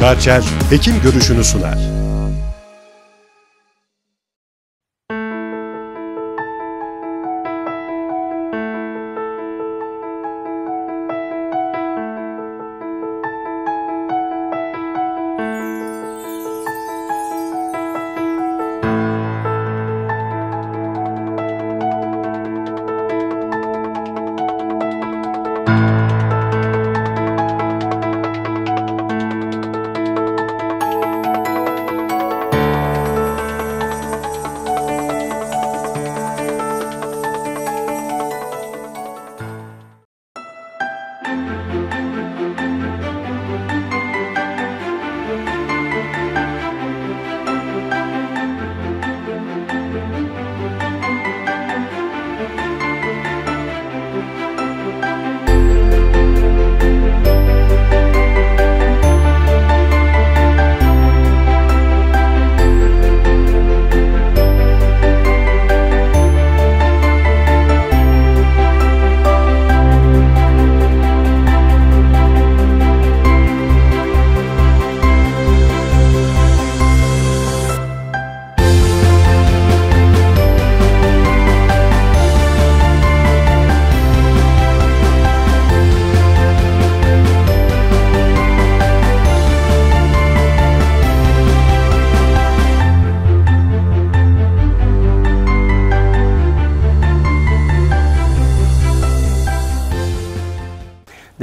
Karçer, hekim görüşünü sunar.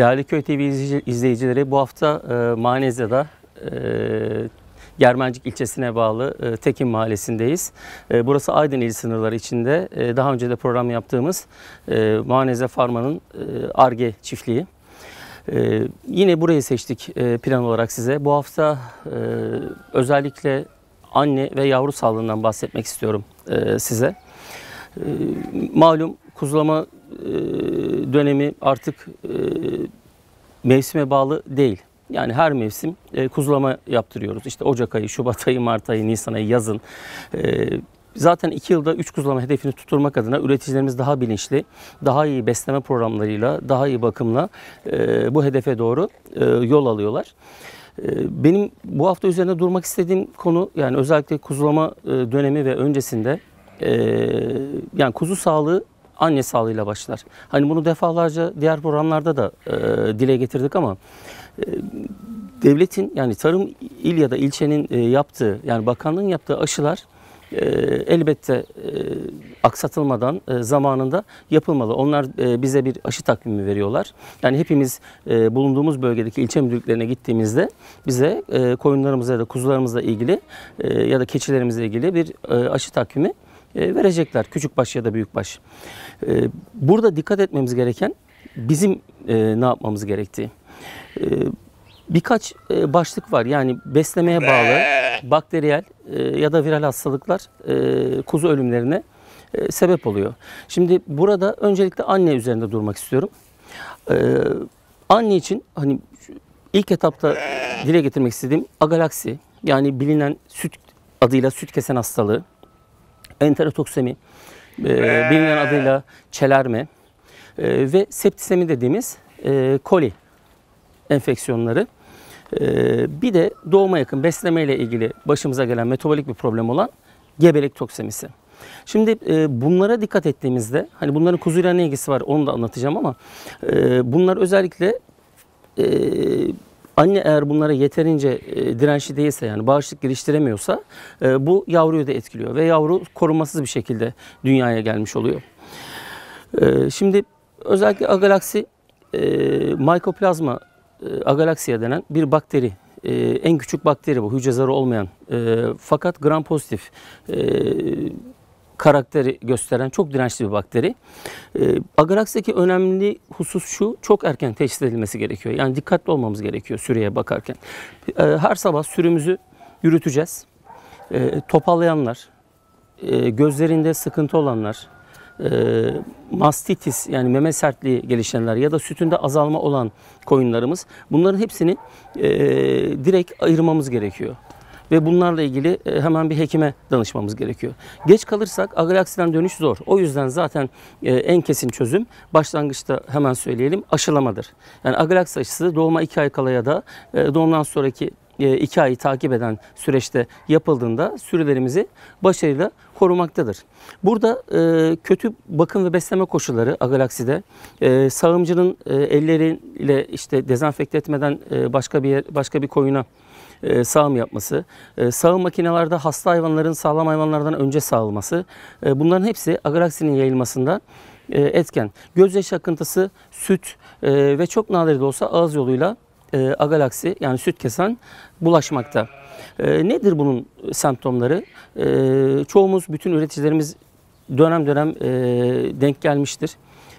Değerli Köy TV izleyicileri bu hafta e, Manezya'da e, Germencik ilçesine bağlı e, Tekin mahallesindeyiz. E, burası Aydın il sınırları içinde. E, daha önce de program yaptığımız e, Manezya Farma'nın ARGE e, çiftliği. E, yine burayı seçtik e, plan olarak size. Bu hafta e, özellikle anne ve yavru sağlığından bahsetmek istiyorum e, size. E, malum kuzulama e, dönemi artık e, mevsime bağlı değil. Yani her mevsim e, kuzulama yaptırıyoruz. İşte Ocak ayı, Şubat ayı, Mart ayı, Nisan ayı, yazın. zaten iki yılda üç kuzulama hedefini tutturmak adına üreticilerimiz daha bilinçli, daha iyi besleme programlarıyla, daha iyi bakımla bu hedefe doğru yol alıyorlar. benim bu hafta üzerine durmak istediğim konu yani özellikle kuzulama dönemi ve öncesinde yani kuzu sağlığı anne sağlığıyla başlar. Hani bunu defalarca diğer programlarda da e, dile getirdik ama e, devletin yani tarım il ya da ilçenin e, yaptığı yani bakanlığın yaptığı aşılar e, elbette e, aksatılmadan e, zamanında yapılmalı. Onlar e, bize bir aşı takvimi veriyorlar. Yani hepimiz e, bulunduğumuz bölgedeki ilçe müdürlüklerine gittiğimizde bize e, koyunlarımızla ya da kuzularımızla ilgili e, ya da keçilerimizle ilgili bir e, aşı takvimi e, verecekler. Küçük baş ya da büyük baş. E, burada dikkat etmemiz gereken bizim e, ne yapmamız gerektiği. birkaç başlık var. Yani beslemeye bağlı bakteriyel ya da viral hastalıklar kuzu ölümlerine sebep oluyor. Şimdi burada öncelikle anne üzerinde durmak istiyorum. anne için hani ilk etapta dile getirmek istediğim agalaksi yani bilinen süt adıyla süt kesen hastalığı enterotoksemi, e, ee, bilinen adıyla çelerme e, ve septisemi dediğimiz e, koli enfeksiyonları. E, bir de doğuma yakın besleme ile ilgili başımıza gelen metabolik bir problem olan gebelik toksemisi. Şimdi e, bunlara dikkat ettiğimizde, hani bunların kuzuyla ne ilgisi var onu da anlatacağım ama e, bunlar özellikle e, Anne eğer bunlara yeterince e, dirençli değilse yani bağışlık geliştiremiyorsa e, bu yavruyu da etkiliyor ve yavru korumasız bir şekilde dünyaya gelmiş oluyor. E, şimdi özellikle agalaksi e, mycoplazma e, denen bir bakteri en küçük bakteri bu. Hücre zarı olmayan. fakat gram pozitif. E, karakteri gösteren çok dirençli bir bakteri. E, ee, Agarax'taki önemli husus şu, çok erken teşhis edilmesi gerekiyor. Yani dikkatli olmamız gerekiyor süreye bakarken. E, her sabah sürümüzü yürüteceğiz. E, topallayanlar, e, gözlerinde sıkıntı olanlar, e, mastitis yani meme sertliği gelişenler ya da sütünde azalma olan koyunlarımız bunların hepsini e, direkt ayırmamız gerekiyor ve bunlarla ilgili e, hemen bir hekime danışmamız gerekiyor. Geç kalırsak agalaksiden dönüş zor. O yüzden zaten e, en kesin çözüm başlangıçta hemen söyleyelim aşılamadır. Yani agreaks aşısı doğuma 2 ay kala ya da e, doğumdan sonraki 2 ayı takip eden süreçte yapıldığında sürülerimizi başarıyla korumaktadır. Burada e, kötü bakım ve besleme koşulları agalakside e, sağımcının e, elleriyle işte dezenfekte etmeden e, başka bir yer, başka bir koyuna e, sağım yapması, e, sağım makinelerde hasta hayvanların sağlam hayvanlardan önce sağılması e, bunların hepsi agaraksinin yayılmasında e, etken. Gözyaşı akıntısı, süt e, ve çok nadir de olsa ağız yoluyla e, agalaksi yani süt kesen bulaşmakta. E, nedir bunun semptomları? E, çoğumuz, bütün üreticilerimiz dönem dönem e, denk gelmiştir.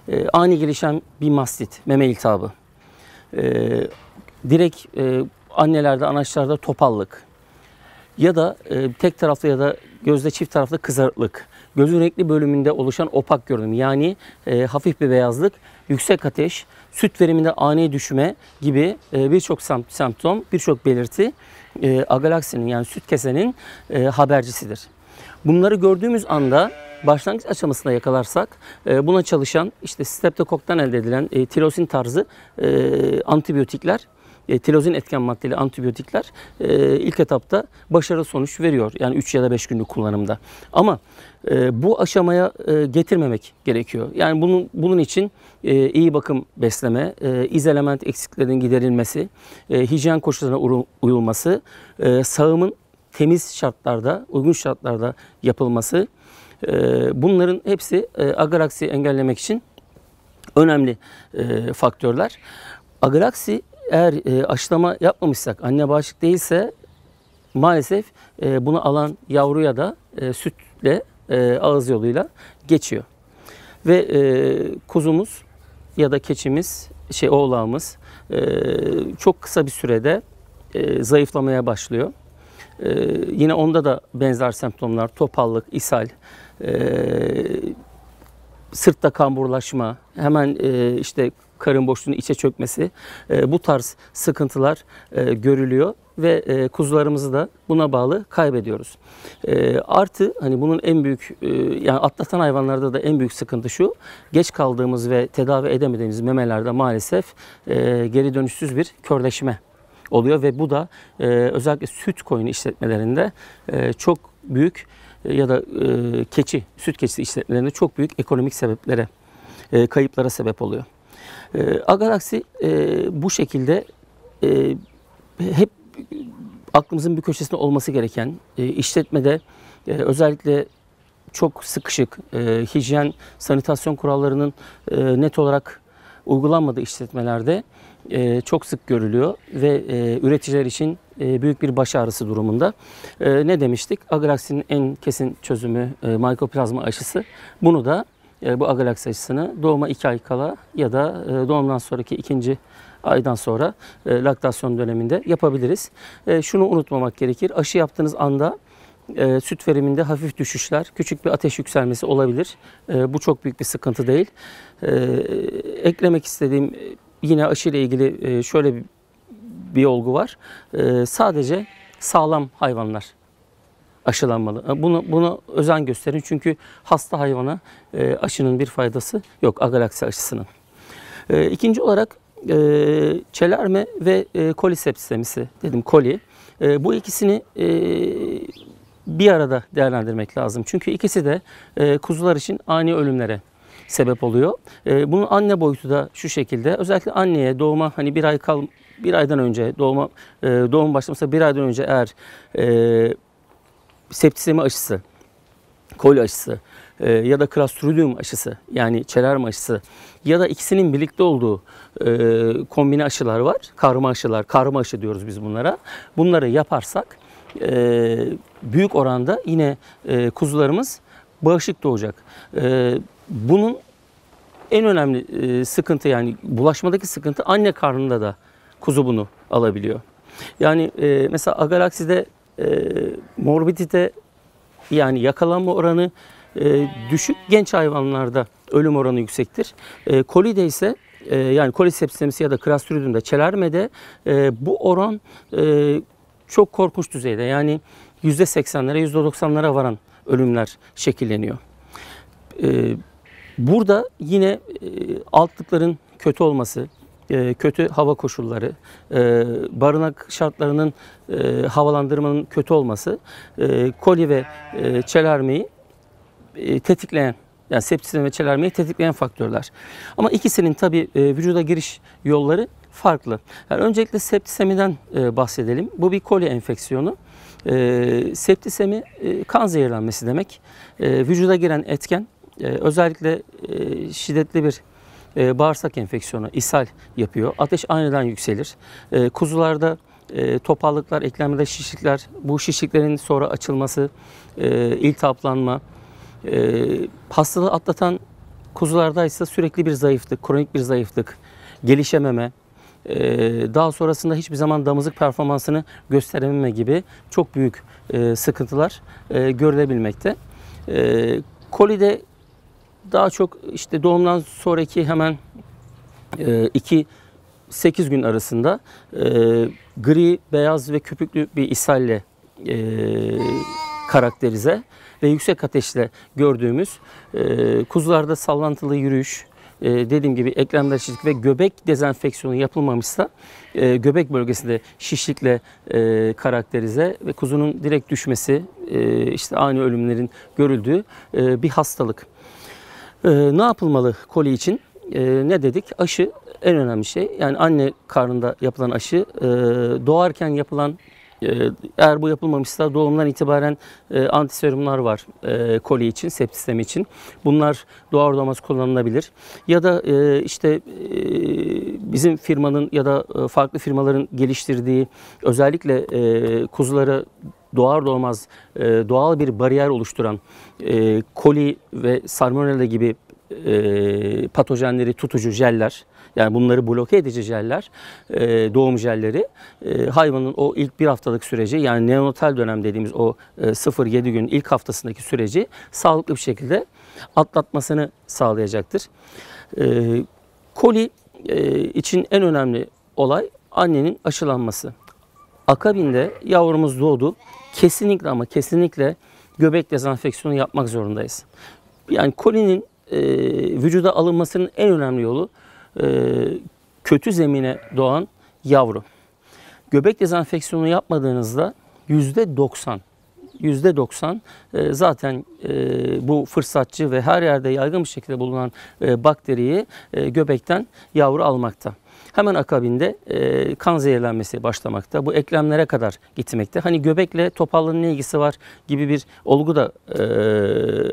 E, ani gelişen bir mastit, meme iltihabı. E, direkt e, annelerde, anaçlarda topallık ya da e, tek taraflı ya da gözde çift taraflı kızarıklık. Gözün renkli bölümünde oluşan opak görünüm yani e, hafif bir beyazlık, yüksek ateş, süt veriminde ani düşme gibi e, birçok semptom, birçok belirti e, agalaksinin yani süt kesenin e, habercisidir. Bunları gördüğümüz anda başlangıç aşamasında yakalarsak e, buna çalışan işte streptokoktan elde edilen e, tirosin tarzı e, antibiyotikler e, tilozin etken maddeli antibiyotikler e, ilk etapta başarılı sonuç veriyor. Yani 3 ya da 5 günlük kullanımda. Ama e, bu aşamaya e, getirmemek gerekiyor. Yani bunun bunun için e, iyi bakım besleme, e, izolement eksiklerinin giderilmesi, e, hijyen koşullarına uyulması, e, sağımın temiz şartlarda, uygun şartlarda yapılması, e, bunların hepsi e, agaraksi engellemek için önemli e, faktörler. Agaraksi eğer e, aşılama yapmamışsak, anne bağışık değilse maalesef e, bunu alan yavruya da e, sütle e, ağız yoluyla geçiyor. Ve e, kuzumuz ya da keçimiz, şey oğlağımız e, çok kısa bir sürede e, zayıflamaya başlıyor. E, yine onda da benzer semptomlar, topallık, ishal, e, sırtta kamburlaşma, hemen e, işte karın boşluğunun içe çökmesi e, bu tarz sıkıntılar e, görülüyor ve e, kuzularımızı da buna bağlı kaybediyoruz. E, artı hani bunun en büyük e, yani atlatan hayvanlarda da en büyük sıkıntı şu. Geç kaldığımız ve tedavi edemediğimiz memelerde maalesef e, geri dönüşsüz bir körleşme oluyor ve bu da e, özellikle süt koyunu işletmelerinde e, çok büyük e, ya da e, keçi, süt keçisi işletmelerinde çok büyük ekonomik sebeplere, e, kayıplara sebep oluyor. E, ee, Agaraksi e, bu şekilde e, hep aklımızın bir köşesinde olması gereken e, işletmede e, özellikle çok sıkışık e, hijyen sanitasyon kurallarının e, net olarak uygulanmadığı işletmelerde e, çok sık görülüyor ve e, üreticiler için e, büyük bir baş ağrısı durumunda. E, ne demiştik? Agraksinin en kesin çözümü e, mikoplazma aşısı. Bunu da e, bu agalaks aşısını doğuma 2 ay kala ya da e, doğumdan sonraki ikinci aydan sonra e, laktasyon döneminde yapabiliriz. şunu unutmamak gerekir. Aşı yaptığınız anda süt veriminde hafif düşüşler, küçük bir ateş yükselmesi olabilir. bu çok büyük bir sıkıntı değil. eklemek istediğim yine aşı ile ilgili şöyle bir, bir olgu var. sadece sağlam hayvanlar aşılanmalı. E, bunu, buna özen gösterin çünkü hasta hayvana e, aşının bir faydası yok agalaksi aşısının. E, ikinci olarak e, çelerme ve e, koli sepsisemisi dedim koli. E, bu ikisini e, bir arada değerlendirmek lazım. Çünkü ikisi de e, kuzular için ani ölümlere sebep oluyor. E, bunun anne boyutu da şu şekilde. Özellikle anneye doğuma hani bir ay kal bir aydan önce doğuma e, doğum başlaması bir aydan önce eğer e, septisemi aşısı, kol aşısı e, ya da Clostridium aşısı yani çelerm aşısı ya da ikisinin birlikte olduğu e, kombine aşılar var. Karma aşılar, karma aşı diyoruz biz bunlara. Bunları yaparsak e, büyük oranda yine e, kuzularımız bağışık doğacak. E, bunun en önemli e, sıkıntı yani bulaşmadaki sıkıntı anne karnında da kuzu bunu alabiliyor. Yani e, mesela agalakside e, morbidite yani yakalanma oranı e, düşük. Genç hayvanlarda ölüm oranı yüksektir. E, kolide ise e, yani kolisepsistemisi ya da krastridumda çelermede e, bu oran e, çok korkunç düzeyde. Yani %80'lere %90'lara varan ölümler şekilleniyor. E, burada yine e, altlıkların kötü olması, e, kötü hava koşulları, e, barınak şartlarının e, havalandırmanın kötü olması e, koli ve çelermeyi tetikleyen yani sepsisini ve çelermeyi tetikleyen faktörler. Ama ikisinin tabii vücuda giriş yolları farklı. Yani öncelikle septisemiden bahsedelim. Bu bir koli enfeksiyonu. E, septisemi e, kan zehirlenmesi demek. E, vücuda giren etken e, özellikle e, şiddetli bir e, bağırsak enfeksiyonu, ishal yapıyor. Ateş aniden yükselir. E, kuzularda e, topallıklar, eklemde şişlikler, bu şişliklerin sonra açılması, e, iltihaplanma, e, hastalığı atlatan kuzularda ise sürekli bir zayıflık, kronik bir zayıflık, gelişememe, e, daha sonrasında hiçbir zaman damızlık performansını gösterememe gibi çok büyük e, sıkıntılar e, görülebilmekte. E, kolide daha çok işte doğumdan sonraki hemen 2 e, 8 gün arasında e, gri, beyaz ve köpüklü bir ishalle e, karakterize ve yüksek ateşle gördüğümüz kuzularda sallantılı yürüyüş, e, dediğim gibi eklemler şişlik ve göbek dezenfeksiyonu yapılmamışsa e, göbek bölgesinde şişlikle e, karakterize ve kuzunun direkt düşmesi, e, işte ani ölümlerin görüldüğü e, bir hastalık. Ee, ne yapılmalı koli için? Ee, ne dedik? Aşı en önemli şey. Yani anne karnında yapılan aşı e, doğarken yapılan e, eğer bu yapılmamışsa doğumdan itibaren e, antiserumlar var e, koli için, sepsisem için. Bunlar doğar doğmaz kullanılabilir. Ya da e, işte e, bizim firmanın ya da e, farklı firmaların geliştirdiği özellikle e, kuzulara doğar doğmaz e, doğal bir bariyer oluşturan e, koli ve salmonella gibi e, patojenleri tutucu jeller yani bunları bloke edici jeller, e, doğum jelleri e, hayvanın o ilk bir haftalık süreci yani neonatal dönem dediğimiz o e, 0-7 gün ilk haftasındaki süreci sağlıklı bir şekilde atlatmasını sağlayacaktır. E, koli e, için en önemli olay annenin aşılanması. Akabinde yavrumuz doğdu. Kesinlikle ama kesinlikle göbek dezenfeksiyonu yapmak zorundayız. Yani kolinin e, vücuda alınmasının en önemli yolu e, kötü zemine doğan yavru. Göbek dezenfeksiyonu yapmadığınızda yüzde 90 yüzde 90 e, zaten e, bu fırsatçı ve her yerde yaygın bir şekilde bulunan e, bakteriyi e, göbekten yavru almakta. Hemen akabinde e, kan zehirlenmesi başlamakta. Bu eklemlere kadar gitmekte. Hani göbekle topallığın ne ilgisi var gibi bir olgu da e,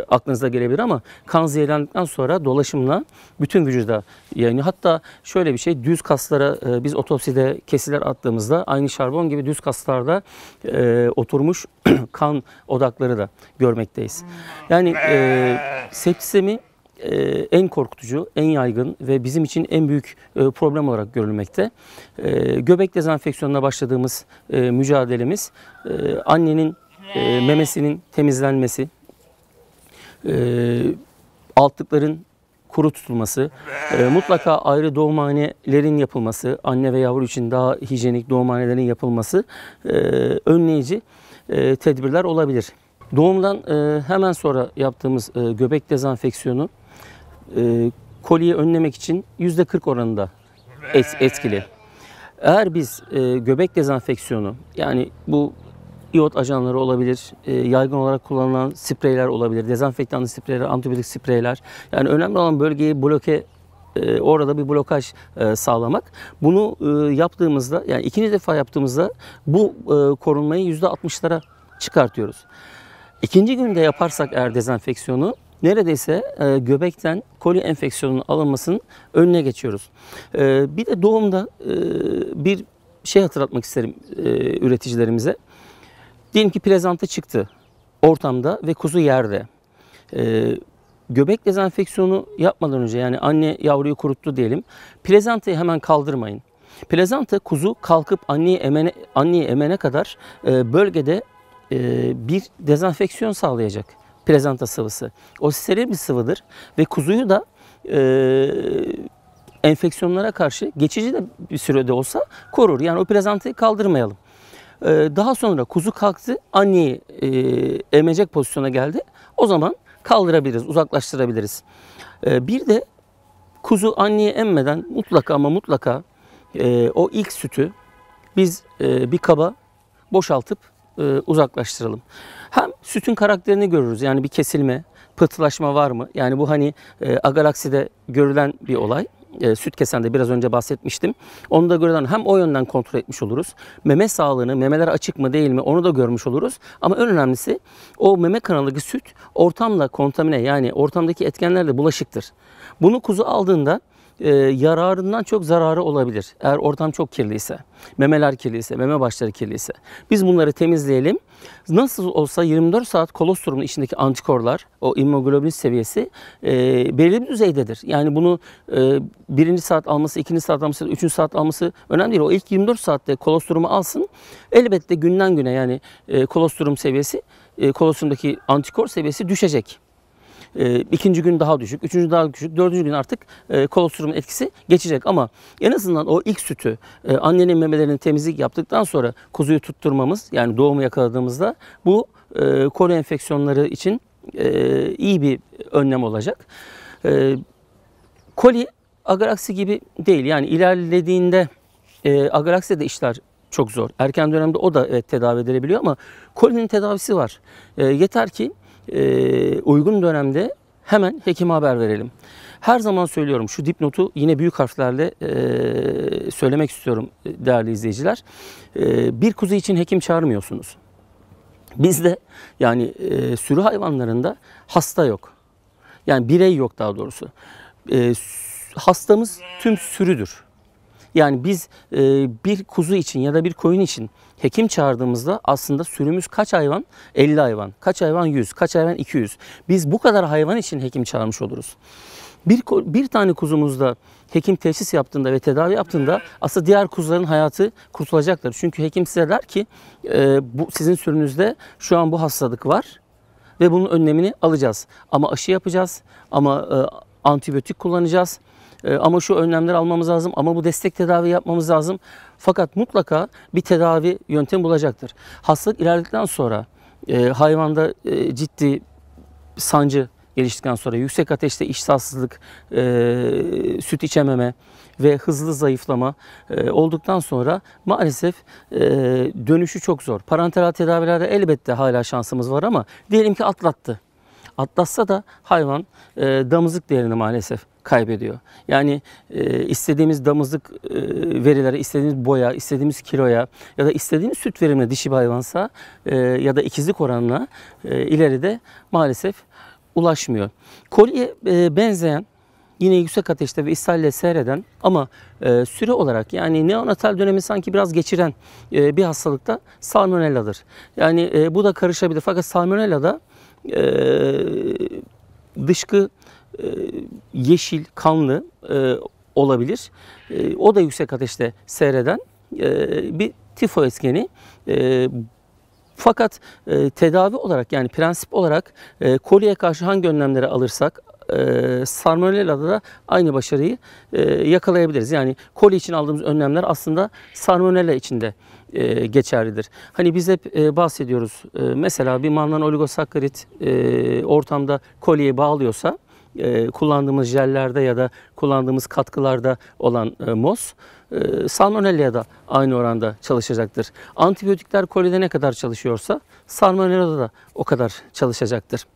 aklınıza gelebilir ama kan zehirlendikten sonra dolaşımla bütün vücuda yani hatta şöyle bir şey düz kaslara e, biz otopside kesiler attığımızda aynı şarbon gibi düz kaslarda e, oturmuş kan odakları da görmekteyiz. Yani e, sepsemi e, en korkutucu, en yaygın ve bizim için en büyük e, problem olarak görülmekte. E, göbek dezenfeksiyonuna başladığımız e, mücadelemiz annenin e, memesinin temizlenmesi, altlıkların kuru tutulması, mutlaka ayrı doğumhanelerin yapılması, anne ve yavru için daha hijyenik doğumhanelerin yapılması önleyici tedbirler olabilir. Doğumdan hemen sonra yaptığımız e, göbek dezenfeksiyonu e, koliyi önlemek için %40 oranında et, etkili. Eğer biz e, göbek dezenfeksiyonu yani bu iot ajanları olabilir, e, yaygın olarak kullanılan spreyler olabilir, dezenfektanlı spreyler, antibiyotik spreyler. Yani önemli olan bölgeyi bloke e, orada bir blokaj e, sağlamak. Bunu e, yaptığımızda yani ikinci defa yaptığımızda bu e, korunmayı %60'lara çıkartıyoruz. İkinci günde yaparsak eğer dezenfeksiyonu neredeyse e, göbekten koli enfeksiyonunun alınmasının önüne geçiyoruz. E, bir de doğumda e, bir şey hatırlatmak isterim e, üreticilerimize. Diyelim ki prezanta çıktı ortamda ve kuzu yerde. E, göbek dezenfeksiyonu yapmadan önce yani anne yavruyu kuruttu diyelim. Prezantayı hemen kaldırmayın. Plazanta kuzu kalkıp anneyi emene, anneyi emene kadar e, bölgede e, bir dezenfeksiyon sağlayacak. Prezanta sıvısı. O steril bir sıvıdır ve kuzuyu da e, enfeksiyonlara karşı geçici de bir sürede olsa korur. Yani o prezantayı kaldırmayalım. E, daha sonra kuzu kalktı, anneyi e, emecek pozisyona geldi. O zaman kaldırabiliriz, uzaklaştırabiliriz. E, bir de kuzu anneye emmeden mutlaka ama mutlaka e, o ilk sütü biz e, bir kaba boşaltıp e, uzaklaştıralım. Hem sütün karakterini görürüz. Yani bir kesilme, pıhtılaşma var mı? Yani bu hani e, agalakside görülen bir olay. E, süt kesende biraz önce bahsetmiştim. Onu da görülen hem o yönden kontrol etmiş oluruz. Meme sağlığını, memeler açık mı değil mi onu da görmüş oluruz. Ama en önemlisi o meme kanalındaki süt ortamla kontamine yani ortamdaki etkenlerle bulaşıktır. Bunu kuzu aldığında e, yararından çok zararı olabilir. Eğer ortam çok kirliyse, memeler kirliyse, meme başları kirliyse. Biz bunları temizleyelim. Nasıl olsa 24 saat kolostrumun içindeki antikorlar, o immunoglobulin seviyesi e, belirli bir düzeydedir. Yani bunu e, birinci saat alması, ikinci saat alması, üçüncü saat alması önemli değil. O ilk 24 saatte kolostrumu alsın. Elbette günden güne yani e, kolostrum seviyesi, e, kolostrumdaki antikor seviyesi düşecek. E, ikinci gün daha düşük, üçüncü daha düşük, dördüncü gün artık e, kolostrum etkisi geçecek. Ama en azından o ilk sütü e, annenin memelerini temizlik yaptıktan sonra kuzuyu tutturmamız yani doğumu yakaladığımızda bu e, kolu enfeksiyonları için e, iyi bir önlem olacak. E, koli agaraksi gibi değil yani ilerlediğinde e, agaraksi de işler çok zor. Erken dönemde o da evet, tedavi edilebiliyor ama kolinin tedavisi var. E, yeter ki ee, uygun dönemde hemen hekime haber verelim. Her zaman söylüyorum şu dipnotu yine büyük harflerle e, söylemek istiyorum e, değerli izleyiciler. E, bir kuzu için hekim çağırmıyorsunuz. Bizde yani sürü hayvanlarında hasta yok. Yani birey yok daha doğrusu. hastamız tüm sürüdür. Yani biz e, bir kuzu için ya da bir koyun için hekim çağırdığımızda aslında sürümüz kaç hayvan? 50 hayvan. Kaç hayvan? 100. Kaç hayvan? 200. Biz bu kadar hayvan için hekim çağırmış oluruz. Bir, bir tane kuzumuzda hekim teşhis yaptığında ve tedavi yaptığında aslında diğer kuzuların hayatı kurtulacaktır. Çünkü hekim size der ki e, bu sizin sürünüzde şu an bu hastalık var ve bunun önlemini alacağız. Ama aşı yapacağız ama e, antibiyotik kullanacağız ee, ama şu önlemler almamız lazım ama bu destek tedavi yapmamız lazım. Fakat mutlaka bir tedavi yöntemi bulacaktır. Hastalık ilerledikten sonra e, hayvanda e, ciddi sancı geliştikten sonra yüksek ateşte iştahsızlık, e, süt içememe ve hızlı zayıflama olduktan sonra maalesef dönüşü çok zor. Parenteral tedavilerde elbette hala şansımız var ama diyelim ki atlattı. Atlatsa da hayvan damızlık değerini maalesef kaybediyor. Yani e, istediğimiz damızlık e, verilere, istediğimiz boya, istediğimiz kiloya ya da istediğimiz süt verimine dişi bir hayvansa e, ya da ikizlik oranına e, ileride maalesef ulaşmıyor. Kolye e, benzeyen yine yüksek ateşte ve ishalle seyreden ama e, süre olarak yani neonatal dönemi sanki biraz geçiren e, bir hastalıkta salmonelladır. Yani e, bu da karışabilir fakat salmonella da e, dışkı e, yeşil, kanlı e, olabilir. E, o da yüksek ateşte seyreden bir tifo eskeni. Fakat tedavi olarak yani prensip olarak koliye karşı hangi önlemleri alırsak e, sarmonella'da da aynı başarıyı e, yakalayabiliriz. Yani koli için aldığımız önlemler aslında sarmonella için de e, geçerlidir. Hani biz hep e, bahsediyoruz. E, mesela bir mandan oligosakkarit e, ortamda koliye bağlıyorsa e, kullandığımız jellerde ya da kullandığımız katkılarda olan e, mos e, salmonella da aynı oranda çalışacaktır. Antibiyotikler kolide ne kadar çalışıyorsa salmonella da o kadar çalışacaktır.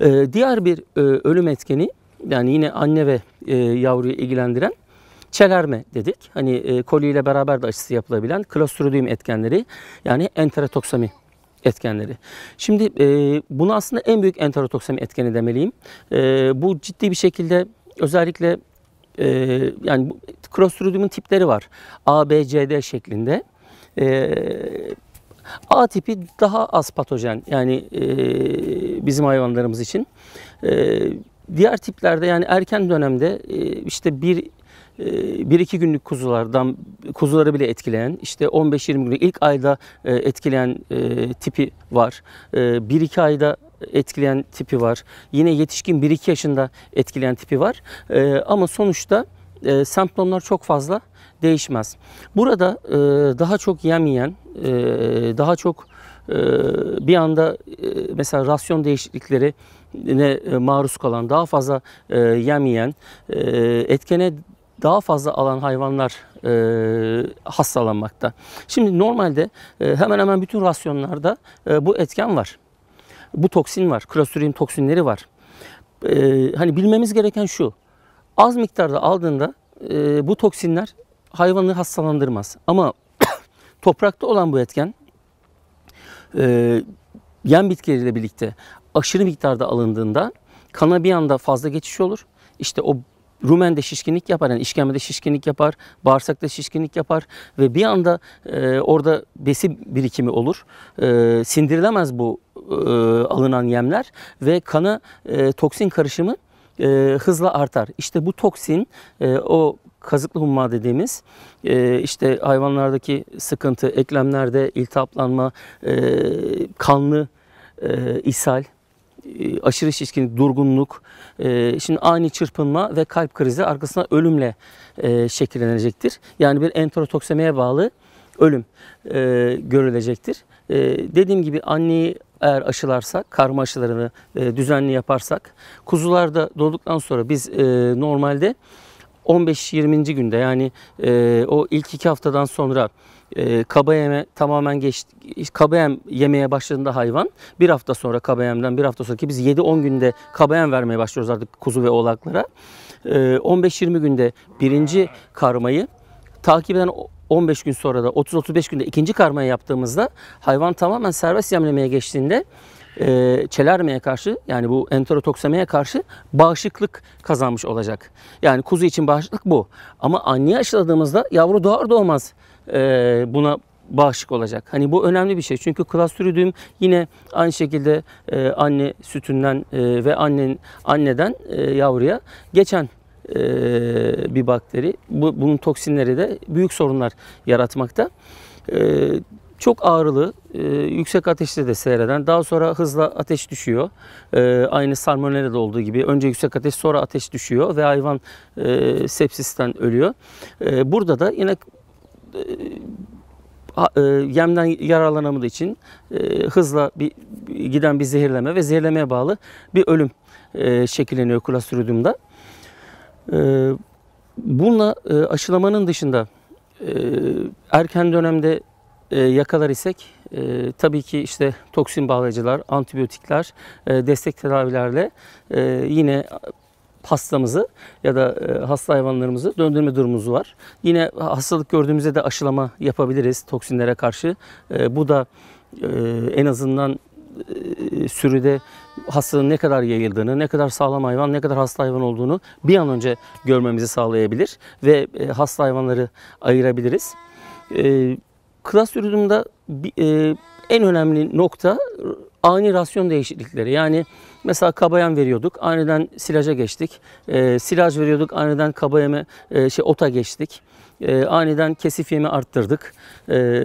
E, diğer bir e, ölüm etkeni yani yine anne ve e, yavruyu ilgilendiren çelerme dedik. Hani e, koliyle beraber de aşısı yapılabilen klostridium etkenleri yani enterotoksami etkenleri. Şimdi e, bunu aslında en büyük enterotoksemi etkeni demeliyim. E, bu ciddi bir şekilde özellikle e, yani Clostridium'un tipleri var. A, B, C, D şeklinde. E, A tipi daha az patojen yani e, bizim hayvanlarımız için. E, diğer tiplerde yani erken dönemde e, işte bir ee, bir iki günlük kuzulardan kuzuları bile etkileyen işte 15-20 günlük ilk ayda e, etkileyen e, tipi var. Ee, bir iki ayda etkileyen tipi var. Yine yetişkin 1-2 yaşında etkileyen tipi var. Ee, ama sonuçta e, semptomlar çok fazla değişmez. Burada e, daha çok yem yiyen, daha çok bir anda mesela rasyon değişiklikleri ne maruz kalan, daha fazla e, yem yiyen, etkene daha fazla alan hayvanlar e, hastalanmakta. Şimdi normalde e, hemen hemen bütün rasyonlarda e, bu etken var. Bu toksin var. Klostridium toksinleri var. E, hani bilmemiz gereken şu. Az miktarda aldığında e, bu toksinler hayvanı hastalandırmaz. Ama toprakta olan bu etken e, yem bitkileriyle birlikte aşırı miktarda alındığında kana bir anda fazla geçiş olur. İşte o Rumen'de şişkinlik yapar, yani işkembede şişkinlik yapar, bağırsakta şişkinlik yapar ve bir anda e, orada besin birikimi olur. E, sindirilemez bu e, alınan yemler ve kana e, toksin karışımı e, hızla artar. İşte bu toksin e, o kazıklı humma dediğimiz e, işte hayvanlardaki sıkıntı, eklemlerde iltihaplanma, e, kanlı e, ishal e, aşırı şişkinlik, durgunluk, e, şimdi ani çırpınma ve kalp krizi arkasına ölümle e, şekillenecektir. Yani bir enterotoksemeye bağlı ölüm görülecektir. Dediğim gibi anneyi eğer aşılarsak, karma aşılarını düzenli yaparsak, kuzularda doğduktan sonra biz normalde 15-20. günde yani e, o ilk iki haftadan sonra e, kaba yeme tamamen geç kaba yem yemeye başladığında hayvan bir hafta sonra kaba yemden bir hafta sonra ki biz 7-10 günde kaba yem vermeye başlıyoruz artık kuzu ve oğlaklara. E, 15-20 günde birinci karmayı takip eden 15 gün sonra da 30-35 günde ikinci karmayı yaptığımızda hayvan tamamen serbest yemlemeye geçtiğinde e, çelermeye karşı yani bu enterotoksemeye karşı bağışıklık kazanmış olacak. Yani kuzu için bağışıklık bu. Ama anneye aşıladığımızda yavru doğar doğmaz e, buna bağışık olacak. Hani bu önemli bir şey. Çünkü klastridüm yine aynı şekilde e, anne sütünden e, ve annen anneden e, yavruya geçen e, bir bakteri. Bu, bunun toksinleri de büyük sorunlar yaratmakta. E, çok ağrılı, e, yüksek ateşte de seyreden, daha sonra hızla ateş düşüyor. E, aynı salmonella'da olduğu gibi önce yüksek ateş sonra ateş düşüyor ve hayvan e, sepsisten ölüyor. E, burada da yine e, e yemden yararlanamadığı için e, hızla bir, giden bir zehirleme ve zehirlemeye bağlı bir ölüm e, şekilleniyor Clostridium'da. Bununla aşılamanın dışında erken dönemde e, yakalar isek e, tabii ki işte toksin bağlayıcılar, antibiyotikler, e, destek tedavilerle e, yine hastamızı ya da e, hasta hayvanlarımızı döndürme durumumuz var. Yine hastalık gördüğümüzde de aşılama yapabiliriz toksinlere karşı. E, bu da en azından sürüde hastalığın ne kadar yayıldığını, ne kadar sağlam hayvan, ne kadar hasta hayvan olduğunu bir an önce görmemizi sağlayabilir ve hasta hayvanları ayırabiliriz. Klas turizmde e, en önemli nokta ani rasyon değişiklikleri. Yani mesela kabayan veriyorduk, aniden silaja geçtik. E, silaj veriyorduk, aniden kabayeme, e, şey ota geçtik. E, aniden kesif yemi arttırdık. E,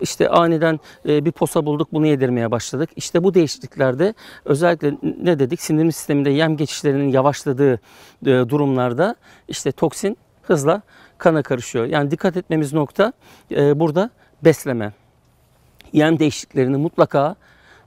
işte aniden e, bir posa bulduk bunu yedirmeye başladık. İşte bu değişikliklerde özellikle ne dedik sindirim sisteminde yem geçişlerinin yavaşladığı e, durumlarda işte toksin hızla kana karışıyor. Yani dikkat etmemiz nokta e, burada besleme. Yem değişikliklerini mutlaka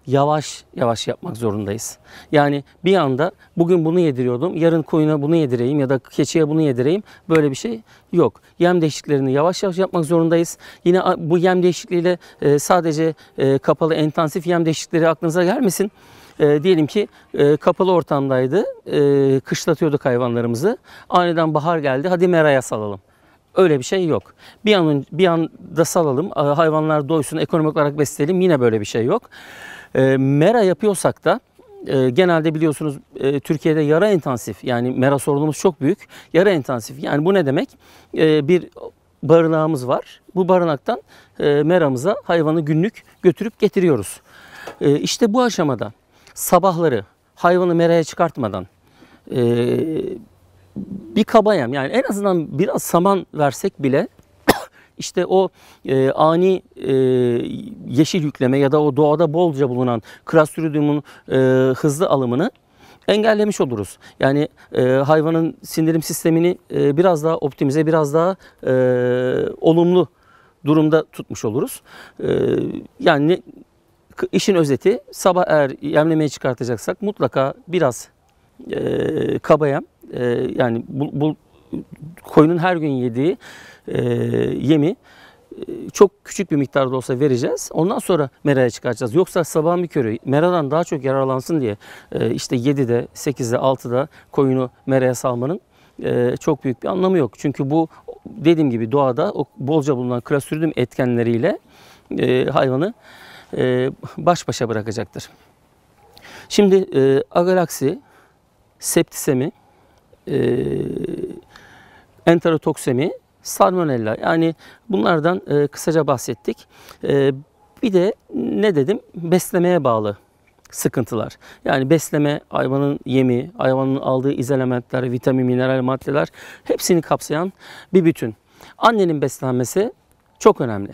yavaş yavaş yapmak zorundayız. Yani bir anda bugün bunu yediriyordum, yarın koyuna bunu yedireyim ya da keçiye bunu yedireyim. Böyle bir şey yok. Yem değişiklerini yavaş yavaş yapmak zorundayız. Yine bu yem değişikliğiyle e, sadece e, kapalı intensif yem değişikleri aklınıza gelmesin. E, diyelim ki e, kapalı ortamdaydı, e, kışlatıyorduk hayvanlarımızı. Aniden bahar geldi, hadi meraya salalım. Öyle bir şey yok. Bir an bir anda salalım, ee, hayvanlar doysun, ekonomik olarak besleyelim. Yine böyle bir şey yok. E, mera yapıyorsak da e, genelde biliyorsunuz e, Türkiye'de yara intensif yani mera sorunumuz çok büyük. Yara intensif yani bu ne demek? E, bir barınağımız var. Bu barınaktan e, meramıza hayvanı günlük götürüp getiriyoruz. E, işte bu aşamada sabahları hayvanı meraya çıkartmadan e, bir kaba yem yani en azından biraz saman versek bile işte o e, ani e, yeşil yükleme ya da o doğada bolca bulunan Clostridium'un e, hızlı alımını engellemiş oluruz. Yani e, hayvanın sindirim sistemini e, biraz daha optimize, biraz daha e, olumlu durumda tutmuş oluruz. E, yani işin özeti sabah eğer yemlemeye çıkartacaksak mutlaka biraz e, kabaya e, yani bu, bu koyunun her gün yediği e, yemi e, çok küçük bir miktarda olsa vereceğiz. Ondan sonra meraya çıkaracağız. Yoksa sabah bir körü meradan daha çok yararlansın diye e, işte 7'de, 8'de, 6'da koyunu meraya salmanın e, çok büyük bir anlamı yok. Çünkü bu dediğim gibi doğada o bolca bulunan klasürdüm etkenleriyle hayvanı e, baş başa bırakacaktır. Şimdi e, agaraksi, septisemi, e, enterotoksemi, salmonella yani bunlardan e, kısaca bahsettik. E, bir de ne dedim? Beslemeye bağlı sıkıntılar. Yani besleme, hayvanın yemi, hayvanın aldığı izelementler, vitamin, mineral maddeler hepsini kapsayan bir bütün. Annenin beslenmesi çok önemli.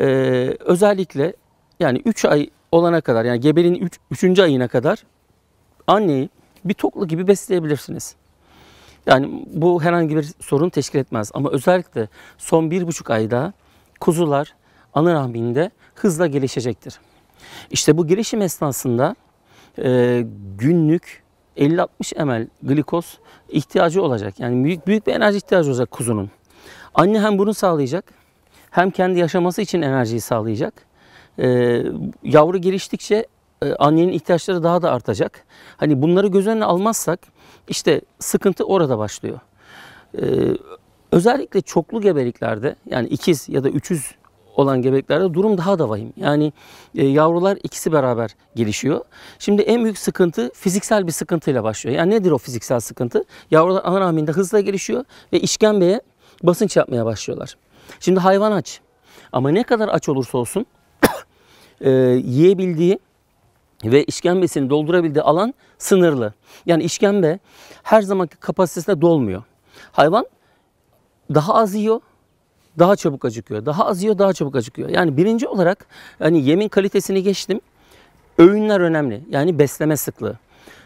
Ee, özellikle yani 3 ay olana kadar yani geberin 3. ayına kadar anneyi bir toklu gibi besleyebilirsiniz. Yani bu herhangi bir sorun teşkil etmez. Ama özellikle son bir buçuk ayda kuzular ana rahminde hızla gelişecektir. İşte bu gelişim esnasında e, günlük 50-60 ml glikoz ihtiyacı olacak. Yani büyük, büyük bir enerji ihtiyacı olacak kuzunun. Anne hem bunu sağlayacak hem kendi yaşaması için enerjiyi sağlayacak. Ee, yavru geliştikçe e, annenin ihtiyaçları daha da artacak. Hani bunları göz önüne almazsak işte sıkıntı orada başlıyor. Ee, özellikle çoklu gebeliklerde yani ikiz ya da üçüz olan gebeliklerde durum daha da vahim. Yani e, yavrular ikisi beraber gelişiyor. Şimdi en büyük sıkıntı fiziksel bir sıkıntıyla başlıyor. Yani nedir o fiziksel sıkıntı? Yavrular ana rahminde hızla gelişiyor ve işkembeye basınç yapmaya başlıyorlar. Şimdi hayvan aç. Ama ne kadar aç olursa olsun e, yiyebildiği ve işkembesini doldurabildiği alan sınırlı. Yani işkembe her zamanki kapasitesine dolmuyor. Hayvan daha az yiyor, daha çabuk acıkıyor. Daha az yiyor, daha çabuk acıkıyor. Yani birinci olarak hani yemin kalitesini geçtim. Öğünler önemli. Yani besleme sıklığı.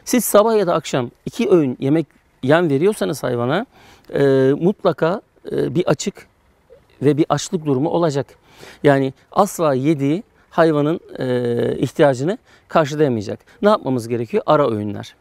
Siz sabah ya da akşam iki öğün yemek yem veriyorsanız hayvana e, mutlaka e, bir açık ve bir açlık durumu olacak. Yani asla yediği hayvanın e, ihtiyacını karşılayamayacak. Ne yapmamız gerekiyor? Ara öğünler.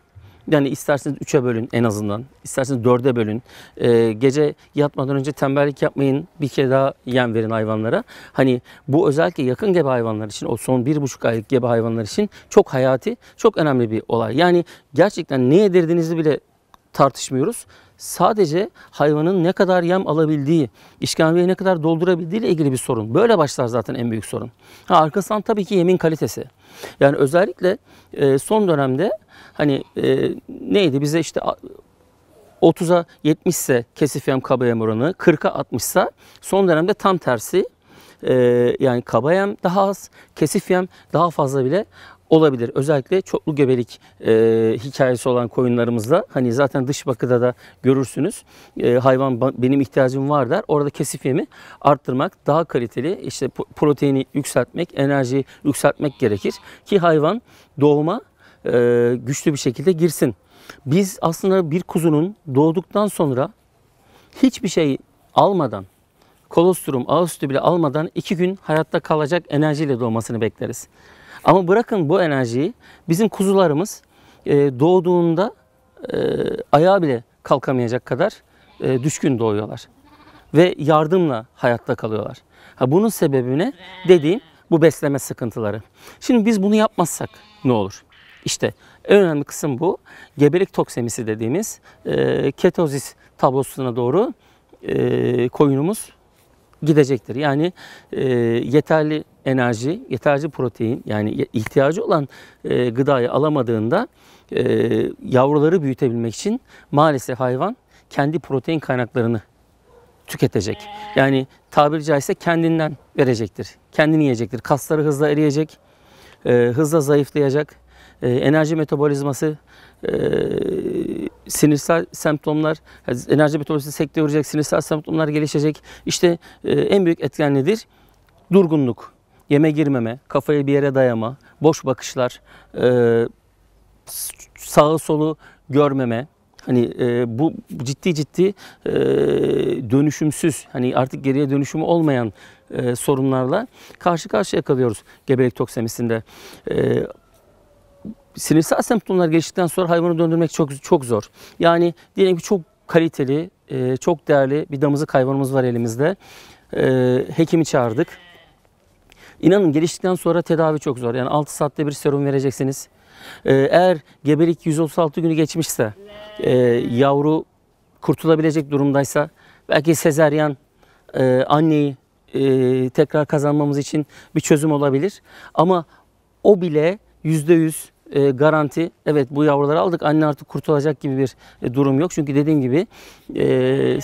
Yani isterseniz 3'e bölün en azından. isterseniz 4'e bölün. Ee, gece yatmadan önce tembellik yapmayın. Bir kere daha yem verin hayvanlara. Hani bu özellikle yakın gebe hayvanlar için, o son 1,5 aylık gebe hayvanlar için çok hayati, çok önemli bir olay. Yani gerçekten ne yedirdiğinizi bile tartışmıyoruz sadece hayvanın ne kadar yem alabildiği, işkembeyi ne kadar doldurabildiği ile ilgili bir sorun. Böyle başlar zaten en büyük sorun. Ha, arkasından tabii ki yemin kalitesi. Yani özellikle e, son dönemde hani e, neydi bize işte 30'a 70 ise kesif yem kaba yem oranı, 40'a 60 ise son dönemde tam tersi. E, yani kaba yem daha az, kesif yem daha fazla bile olabilir. Özellikle çoklu göbelik e, hikayesi olan koyunlarımızda hani zaten dış bakıda da görürsünüz. E, hayvan benim ihtiyacım var der. Orada kesif yemi arttırmak, daha kaliteli işte proteini yükseltmek, enerjiyi yükseltmek gerekir ki hayvan doğuma e, güçlü bir şekilde girsin. Biz aslında bir kuzunun doğduktan sonra hiçbir şey almadan kolostrum, ağ sütü bile almadan iki gün hayatta kalacak enerjiyle doğmasını bekleriz. Ama bırakın bu enerjiyi bizim kuzularımız e, doğduğunda e, ayağa bile kalkamayacak kadar e, düşkün doğuyorlar. Ve yardımla hayatta kalıyorlar. Ha bunun sebebi ne? Dediğim bu besleme sıkıntıları. Şimdi biz bunu yapmazsak ne olur? İşte en önemli kısım bu. Gebelik toksemisi dediğimiz e, ketozis tablosuna doğru e, koyunumuz gidecektir. Yani e, yeterli enerji, yeterli protein yani ihtiyacı olan e, gıdayı alamadığında e, yavruları büyütebilmek için maalesef hayvan kendi protein kaynaklarını tüketecek. Yani tabiri caizse kendinden verecektir. Kendini yiyecektir. Kasları hızla eriyecek, e, hızla zayıflayacak. E, enerji metabolizması, e, sinirsel semptomlar, enerji metabolizması sekteye uğrayacak, sinirsel semptomlar gelişecek. İşte e, en büyük etken nedir? Durgunluk yeme girmeme, kafayı bir yere dayama, boş bakışlar, e, sağı solu görmeme, Hani e, bu ciddi ciddi e, dönüşümsüz, hani artık geriye dönüşümü olmayan e, sorunlarla karşı karşıya kalıyoruz gebelik toksemisinde. E, sinirsel semptomlar geçtikten sonra hayvanı döndürmek çok çok zor. Yani diyelim ki çok kaliteli, e, çok değerli bir damızlık hayvanımız var elimizde. E, hekimi çağırdık. İnanın geliştikten sonra tedavi çok zor. Yani 6 saatte bir serum vereceksiniz. Ee, eğer gebelik 136 günü geçmişse, e, yavru kurtulabilecek durumdaysa belki sezeryan e, anneyi e, tekrar kazanmamız için bir çözüm olabilir. Ama o bile yüzde yüz garanti evet bu yavruları aldık anne artık kurtulacak gibi bir durum yok. Çünkü dediğim gibi e,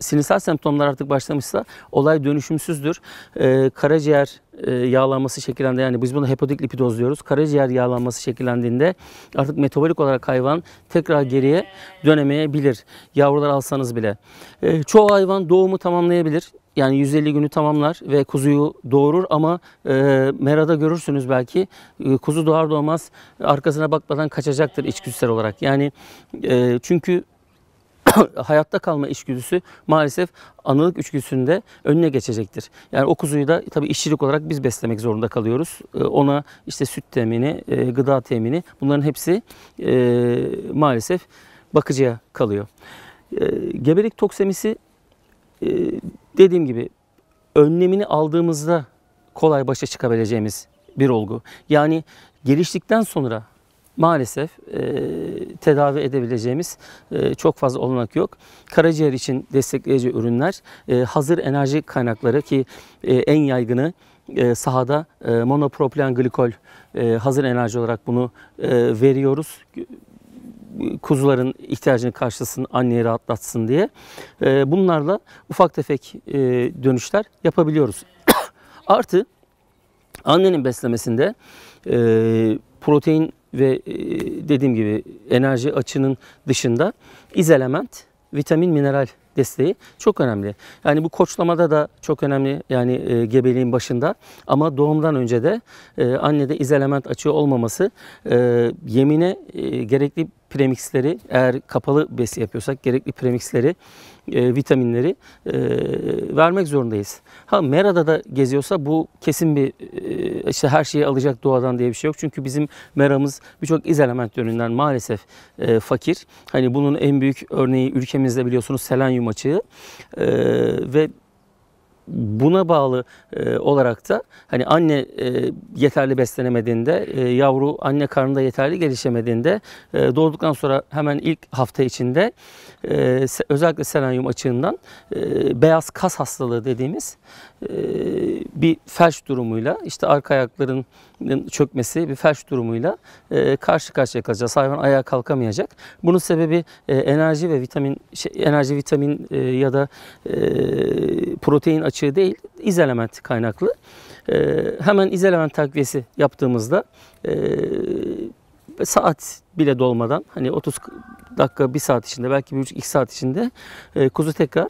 sinirsel semptomlar artık başlamışsa olay dönüşümsüzdür. E, karaciğer e, yağlanması şekillendi. Yani biz bunu hepatik lipidoz diyoruz. Karaciğer yağlanması şekillendiğinde artık metabolik olarak hayvan tekrar geriye dönemeyebilir. Yavrular alsanız bile. E, çoğu hayvan doğumu tamamlayabilir. Yani 150 günü tamamlar ve kuzuyu doğurur ama e, merada görürsünüz belki e, kuzu doğar doğmaz arkasına bakmadan kaçacaktır içgüdüsel olarak. Yani e, çünkü hayatta kalma içgüdüsü maalesef analık üçgüsünde önüne geçecektir. Yani o kuzuyu da tabii işçilik olarak biz beslemek zorunda kalıyoruz. Ee, ona işte süt temini, e, gıda temini bunların hepsi e, maalesef bakıcıya kalıyor. E, gebelik toksemisi dediğim gibi önlemini aldığımızda kolay başa çıkabileceğimiz bir olgu. Yani geliştikten sonra maalesef e, tedavi edebileceğimiz e, çok fazla olanak yok. Karaciğer için destekleyici ürünler, e, hazır enerji kaynakları ki e, en yaygını e, sahada e, monopropilen glikol e, hazır enerji olarak bunu e, veriyoruz kuzuların ihtiyacını karşılasın, anneyi rahatlatsın diye. E, bunlarla ufak tefek e, dönüşler yapabiliyoruz. Artı annenin beslemesinde e, protein ve e, dediğim gibi enerji açının dışında iz element, vitamin, mineral desteği çok önemli. Yani bu koçlamada da çok önemli yani e, gebeliğin başında ama doğumdan önce de e, annede element açığı olmaması e, yemine e, gerekli premixleri eğer kapalı besi yapıyorsak gerekli premixleri, e, vitaminleri e, vermek zorundayız. Ha merada da geziyorsa bu kesin bir e, işte her şeyi alacak doğadan diye bir şey yok. Çünkü bizim meramız birçok iz element yönünden maalesef e, fakir. Hani bunun en büyük örneği ülkemizde biliyorsunuz selenyum açığı e, ve buna bağlı e, olarak da hani anne e, yeterli beslenemediğinde, e, yavru anne karnında yeterli gelişemediğinde e, doğduktan sonra hemen ilk hafta içinde e, özellikle selenyum açığından e, beyaz kas hastalığı dediğimiz bir felç durumuyla işte arka ayaklarının çökmesi bir felç durumuyla e, karşı karşıya kalacağız. Hayvan ayağa kalkamayacak. Bunun sebebi e, enerji ve vitamin şey, enerji vitamin e, ya da protein açığı değil iz element kaynaklı. Hemen iz element takviyesi yaptığımızda saat bile dolmadan hani 30 dakika bir saat içinde belki bir buçuk iki saat içinde kuzu tekrar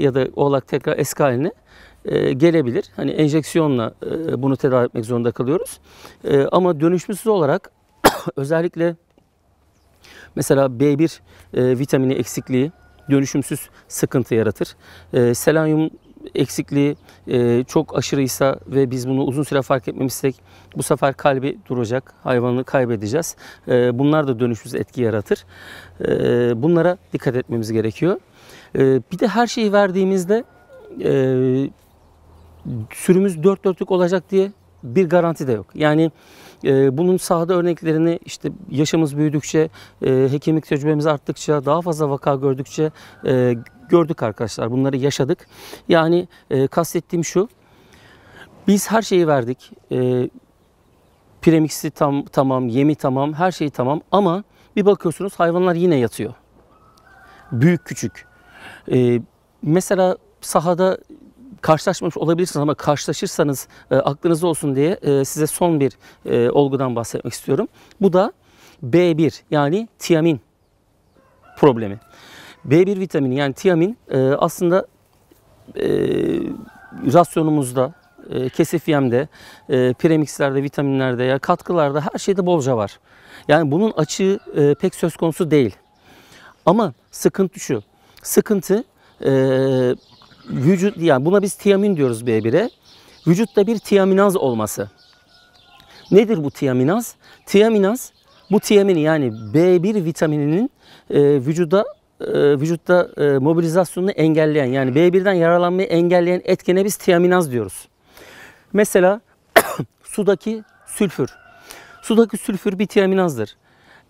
ya da oğlak tekrar eski haline e, gelebilir. Hani enjeksiyonla e, bunu tedavi etmek zorunda kalıyoruz. E, ama dönüşümsüz olarak özellikle mesela B1 e, vitamini eksikliği dönüşümsüz sıkıntı yaratır. E, selanyum eksikliği e, çok aşırıysa ve biz bunu uzun süre fark etmemişsek bu sefer kalbi duracak, hayvanı kaybedeceğiz. E, bunlar da dönüşsüz etki yaratır. E, bunlara dikkat etmemiz gerekiyor. E, bir de her şeyi verdiğimizde e, sürümüz dört dörtlük olacak diye bir garanti de yok. Yani e, bunun sahada örneklerini işte yaşımız büyüdükçe, e, hekimlik tecrübemiz arttıkça, daha fazla vaka gördükçe e, gördük arkadaşlar. Bunları yaşadık. Yani e, kastettiğim şu, biz her şeyi verdik. E, premix'i tam, tamam, yemi tamam, her şeyi tamam ama bir bakıyorsunuz hayvanlar yine yatıyor. Büyük küçük. E, mesela sahada karşılaşmamış olabilirsiniz ama karşılaşırsanız e, aklınızda olsun diye e, size son bir e, olgudan bahsetmek istiyorum. Bu da B1 yani tiamin problemi. B1 vitamini yani tiamin e, aslında e, rasyonumuzda, e, kesif yemde, e, premixlerde, vitaminlerde, ya katkılarda her şeyde bolca var. Yani bunun açığı e, pek söz konusu değil. Ama sıkıntı şu. Sıkıntı e, vücut yani buna biz tiamin diyoruz B1'e. Vücutta bir tiaminaz olması. Nedir bu tiaminaz? Tiaminaz bu tiamini yani B1 vitamininin e, vücuda e, vücutta e, mobilizasyonunu engelleyen yani B1'den yaralanmayı engelleyen etkene biz tiaminaz diyoruz. Mesela sudaki sülfür. Sudaki sülfür bir tiaminazdır.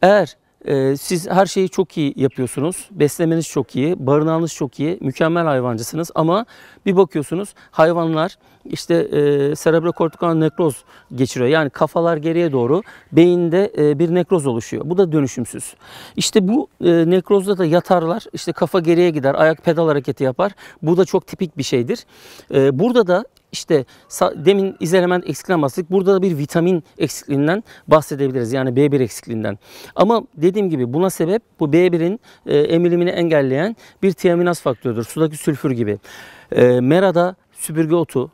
Eğer ee, siz her şeyi çok iyi yapıyorsunuz. Beslemeniz çok iyi, barınağınız çok iyi, mükemmel hayvancısınız ama bir bakıyorsunuz hayvanlar işte e, serebrokortikal nekroz geçiriyor. Yani kafalar geriye doğru beyinde e, bir nekroz oluşuyor. Bu da dönüşümsüz. İşte bu e, nekrozda da yatarlar. İşte kafa geriye gider, ayak pedal hareketi yapar. Bu da çok tipik bir şeydir. E, burada da işte demin izlemen eksikliğinden bahsettik. Burada da bir vitamin eksikliğinden bahsedebiliriz. Yani B1 eksikliğinden. Ama dediğim gibi buna sebep bu B1'in e, emilimini engelleyen bir tiaminaz faktörüdür. Sudaki sülfür gibi. E, merada süpürge otu,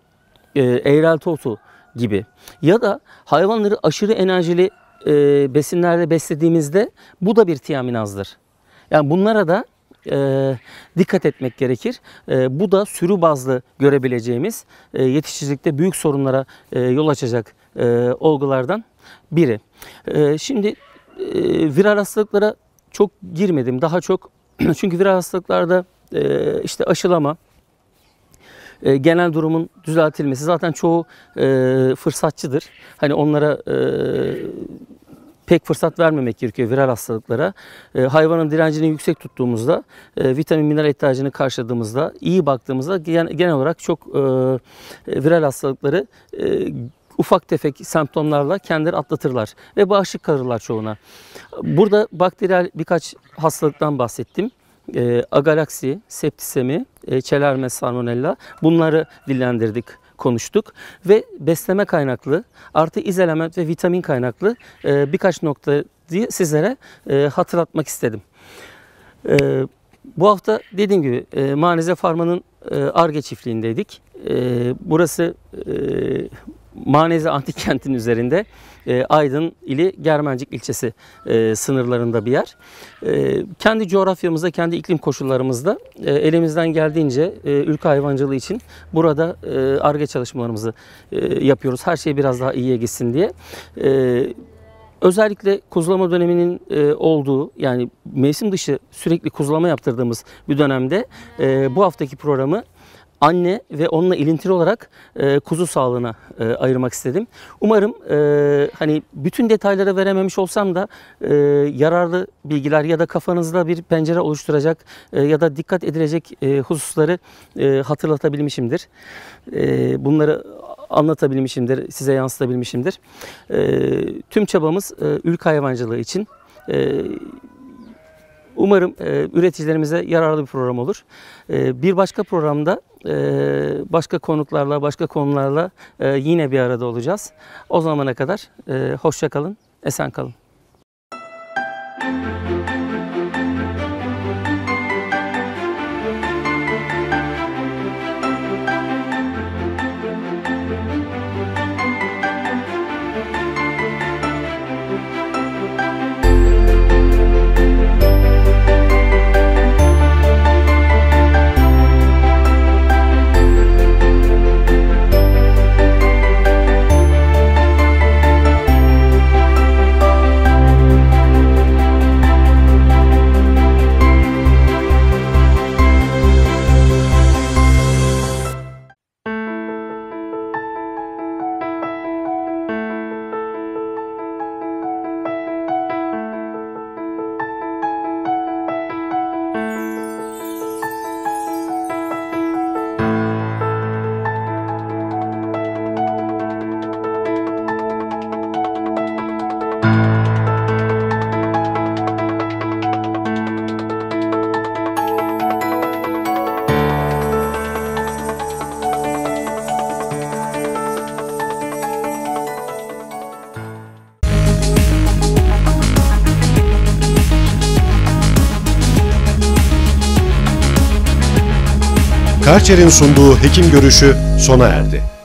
e, eğrelti otu gibi. Ya da hayvanları aşırı enerjili e, besinlerle beslediğimizde bu da bir tiaminazdır. Yani bunlara da e, dikkat etmek gerekir. E, bu da sürü bazlı görebileceğimiz e, yetişçilikte büyük sorunlara e, yol açacak e, olgulardan biri. E, şimdi e, viral hastalıklara çok girmedim. Daha çok çünkü viral hastalıklarda e, işte aşılama, e, genel durumun düzeltilmesi zaten çoğu e, fırsatçıdır. Hani onlara e, pek fırsat vermemek gerekiyor viral hastalıklara. E, hayvanın direncini yüksek tuttuğumuzda, e, vitamin mineral ihtiyacını karşıladığımızda, iyi baktığımızda genel, genel olarak çok e, e, viral hastalıkları e, ufak tefek semptomlarla kendileri atlatırlar ve bağışık kalırlar çoğuna. Burada bakteriyel birkaç hastalıktan bahsettim e, agalaksi, septisemi, e, çelerme, salmonella bunları dillendirdik konuştuk ve besleme kaynaklı artı iz element ve vitamin kaynaklı e, birkaç nokta diye sizlere e, hatırlatmak istedim. E, bu hafta dediğim gibi e, Manize Farma'nın e, Arge çiftliğindeydik. E, burası e, Manezi Antik Kenti'nin üzerinde e, Aydın ili Germencik ilçesi e, sınırlarında bir yer. E, kendi coğrafyamızda, kendi iklim koşullarımızda e, elimizden geldiğince e, ülke hayvancılığı için burada e, ARGE e, çalışmalarımızı e, yapıyoruz. Her şey biraz daha iyiye gitsin diye. E, Özellikle kuzulama döneminin e, olduğu yani mevsim dışı sürekli kuzulama yaptırdığımız bir dönemde e, bu haftaki programı anne ve onunla ilintili olarak e, kuzu sağlığına e, ayırmak istedim. Umarım e, hani bütün detaylara verememiş olsam da e, yararlı bilgiler ya da kafanızda bir pencere oluşturacak e, ya da dikkat edilecek e, hususları e, hatırlatabilmişimdir. E, bunları anlatabilmişimdir, size yansıtabilmişimdir. E, tüm çabamız e, ülke hayvancılığı için. E, Umarım e, üreticilerimize yararlı bir program olur. E, bir başka programda e, başka konuklarla, başka konularla e, yine bir arada olacağız. O zamana kadar e, hoşça kalın, esen kalın. Gerçer'in sunduğu Hekim Görüşü sona erdi.